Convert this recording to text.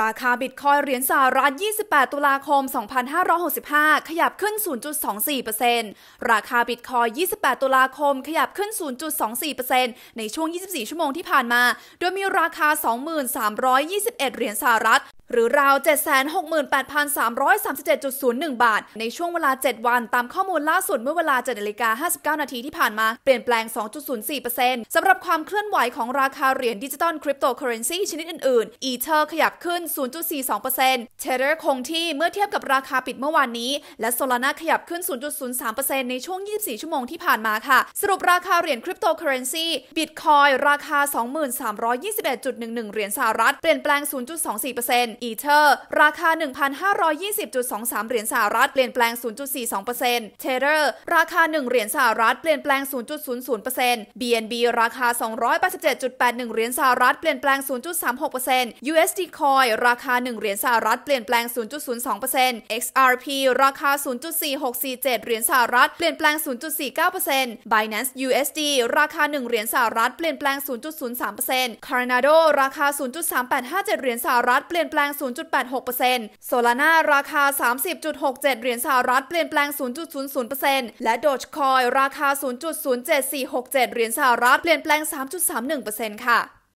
ราคาบิตคอยเหรียญสหรัฐ28ตุลาคม 2565 ขยับขึ้น 0.24%ราคาบิตคอย28ตุลาคมขยับขึ้น 0.24%ในช่วง 24 ชั่วโมงที่ผ่านมา โดยมีราคา 2321 เหรียญสหรัฐหรือราว 768,337.01 บาท ในช่วงเวลา 7 วัน ตามข้อมูลล่าสุดเมื่อเวลา7นาฬิกา59นาทีที่ผ่านมาเปลี่ยนแปลง 2.04%สำหรับความเคลื่อนไหวของราคาเหรียญดิจิตอลคริปโตเคอเรนซีชนิดอื่นๆอีเทอร์ขยับขึ้น 0.42%เทเดอร์คงที่เมื่อเทียบกับราคาปิดเมื่อวานนี้ และโซลาร่าขยับขึ้น 0.03%ในช่วง 24 ชั่วโมงที่ผ่านมาค่ะสรุปราคาเหรียญคริปโตเคอเรนซีบิตคอยราคา 23,21.11 1เหรียญสหรัฐ เปลี่ยนแปลง 0.24%อีเทอร์ราคา 1,520.23เหรียญสหรัฐเปลี่ยนแปลง 0.42%เทเดอร์ราคา 1เหรียญสหรัฐเปลี่ยนแปลง0.00% BNB ราคา287.81เหรียญสหรัฐเปลี่ยนแปลง0.36% USD Coin ราคา 1เหรียญสหรัฐเปลี่ยนแปลง 0.02% XRP ราคา 0.4647เหรียญสหรัฐ เปลี่ยนแปลง0.49% Binance USD ราคา 1เหรียญสหรัฐเปลี่ยนแปลง0.03% Cardano ราคา0.385 7เหรียญสหรัฐเปลี่ยนแปลงง0.86%โซลาน่าราคา 30.67 เหรียญสหรัฐ เปลี่ยนแปลง 0.00%และโดจคอยราคา 0.07467 เหรียญสหรัฐ เปลี่ยนแปลง 3.31%ค่ะ